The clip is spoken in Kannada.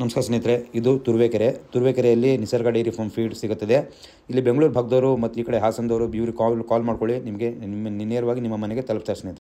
ನಮಸ್ಕಾರ ಸ್ನೇಹಿತರೆ ಇದು ತುರುವೇಕೆರೆ ತುರುವೇಕೆರೆಯಲ್ಲಿ ನಿಸರ್ಗ ಡೈರಿ ಫಾರ್ಮ್ ಫೀಡ್ ಸಿಗುತ್ತದೆ ಇಲ್ಲಿ ಬೆಂಗಳೂರು ಭಾಗದವರು ಮತ್ತು ಈ ಕಡೆ ಹಾಸನದವರು ಇವ್ರಿಗೆ ಕಾಲ್ ಕಾಲ್ ಮಾಡ್ಕೊಳ್ಳಿ ನಿಮಗೆ ನಿಮ್ಮ ನೇರವಾಗಿ ನಿಮ್ಮ ಮನೆಗೆ ತಲುಪ್ತಾರೆ ಸ್ನೇಹಿತರೆ